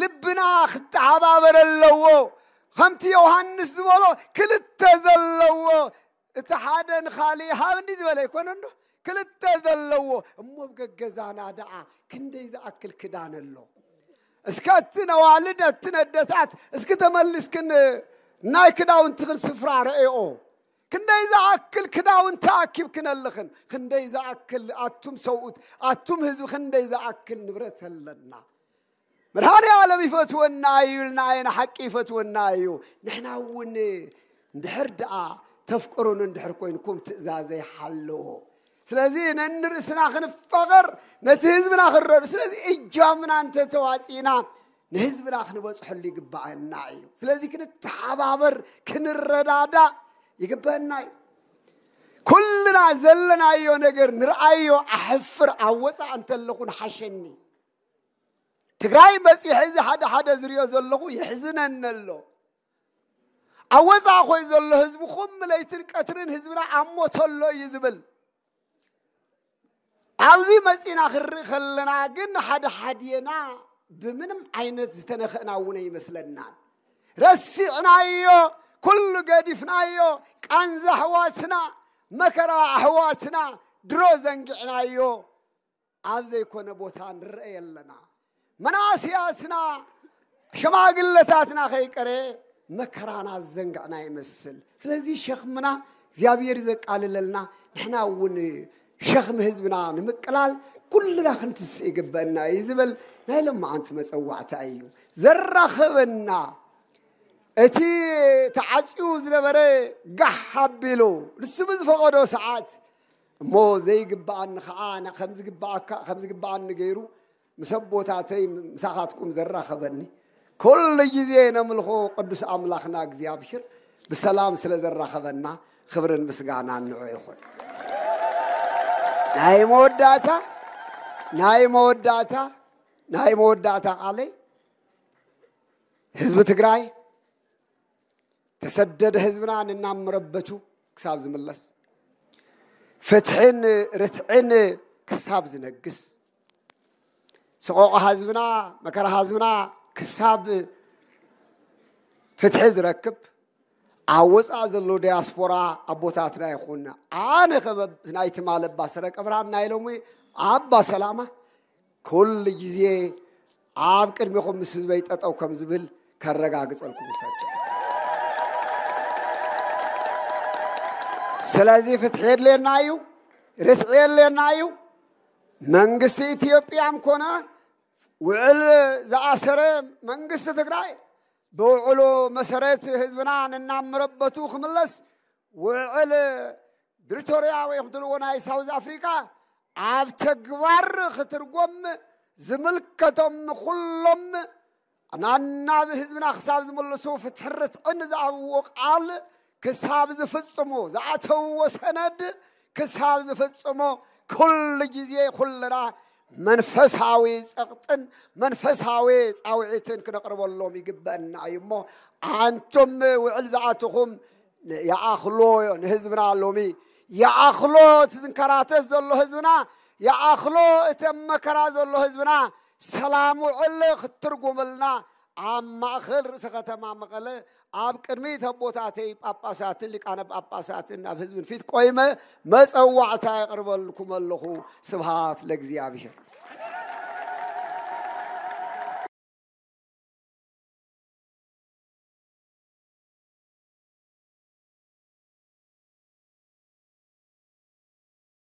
ልብና ኽጣባ በለለዎ ከምቲ ዮሃንስ ዝበሎ ክልተ ዘለዎ እቲ ሓደ ንካሊ ሃብ እንዲ ዝበለ ይኮነ ዶ ክልተ ዘለዎ እሞ ብገገዛና ደኣ ክንደይ ዝኣክል ክዳን ኣሎ እስከ እቲ ነዋልደ እቲ ነደታት እስኪ ተመልስክን ናይ ክዳውንቲ ክን ስፍራ ረአኦ ክንደይ ዝኣክል ክዳውን ተኣኪብ ክነልኽን ክንደይ ዝኣክል ኣቱም ሰውኡት ኣቱም ህዝቢ ክንደይ ዝኣክል ንብረት ኣለና መድኃኔ ዓለም ይፈትወና እዩ ኢልና ሓቂ ይፈትወና እዩ ንሕና እውን እንድሕር ደኣ ተፍቅሩን እንድሕር ኮይንኩም ትእዛዘይ ሓለዎ ስለዚ ነንርእስና ክንፈቐር ነቲ ህዝብና ክንረዱ ስለዚ እጃምና እንተ ተዋፂና ንህዝብና ክንበፅሐሉ ይግባአና እዩ ስለዚ ክንተሓባበር ክንረዳዳ ይግበአና እዩ ኩልና ዘለናዮ ነገር ንርኣዮ ኣሕፍር ኣብ ወፃእ እንተለኹን ሓሸኒ ትግራይ መፅሒ እዚ ሓደ ሓደ ዝሪኦ ዘለኹ ይሕዝነኒ ኣሎ ኣብ ወፃኢ ኮይ ዘሎ ህዝቢ ኩምለይትን ቀትርን ህዝብና ኣብ ሞተሎ እዩ ዝብል ኣብዚ መፂና ክርኢ ከለና ግን ሓደ ሓድየና ብምንም ዓይነት ዝተነክእና እውን ይመስለና ረሲቕናዮ ኩሉ ገዲፍናዮ ቃንዛ ኣሕዋትና መከራ ኣሕዋትና ድሮ ዘንጊዕናዮ ኣብ ዘይኮነ ቦታ ንርአ ኣለና መናስያስና ሽማግለታትና ከይቀረ መከራና ዘንጋዕና ይመስል ስለዚ ሸኽምና እግዚአብሔር ዘቃልለልና ንሕና እውን ሸኽሚ ህዝብና ንምቅላል ኩልና ክንትስእ ይግበአና እዩ ዝበል ናይ ለማዓንቲ መፀዋዕታ እዩ ዘራኸበና እቲ ተዓፅኡ ዝነበረ ጋሕ ኣቢሉ ንሱ ብዝፈቐዶ ሰዓት እሞ ዘይግባኣኒ ከዓ ከምዝግባኣኒ ገይሩ ምሰቦታተይ ምሳኻትኩም ዘራኸበኒ ኩሉ ግዜ ነምልኾ ቅዱስ ኣምላኽና እግዚኣብሽር ብሰላም ስለ ዘራኸበና ክብርን ምስጋና ንዑ ይኹን ናይ መወዳእታ ናይ መወዳእታ ናይ መወዳእታ ቃለይ ህዝቢ ትግራይ ተሰደደ ህዝብና ንናምረበቱ ክሳብ ዝምለስ ፍትሕን ርትዕን ክሳብ ዝነግስ ሰቆቕ ሃዝብና መከራ ሃዝብና ክሳብ ፍትሒ ዝረክብ ኣብ ወፃእ ዘሎ ዲያስፖራ ኣቦታትና ይኹን ኣነ ኸመ ናይ ትማል ባሰረ ቀብራ ብርሃን ናይ ሎሚ ኣባ ሰላማ ኩሉ ግዜ ኣብ ቅድሚኹም ምስ ህዝበይ ጠጠው ከም ዝብል ከረጋግፀልኩም ይፈቱ ስለዚ ፍትሒ የድልየና እዩ ርትዒ የድልየና እዩ መንግስቲ ኢትዮጵያም ኮነ وعلى زعسر من قصة تقرأي بوعلو مسرات حزبنا ننام ربطو خملس وعلى بريتوريا ويخدلو وناي ساوز أفريقا عاب تقوار خترقوم زملكتهم خلهم أنا ناب حزبنا خساب زملسو أن أنزع وقال كساب زفتصمو زعتو وسند كساب زفتصمو كل جزيه خل راه منفس هاوي سقطن منفس هاوي سعويتن كنقرب اللهم يقبلنا يمو أنتم وعلزعتكم يا أخلو نهزمنا اللومي يا أخلو تنكراتز دولو هزمنا يا أخلو تمكرا دولو هزمنا سلام وعلي خطرقو ملنا ኣብ ርእሰ ከተማ መቀለ ኣብ ቅድሚ ተቦታተይ ጳጳሳትን ሊቃነ ጳጳሳትን ኣብ ህዝብን ፊት ቆይመ መፀዋዕታ የቅርበልኩም ኣለኹ ስብሃት ለእግዚኣብሔር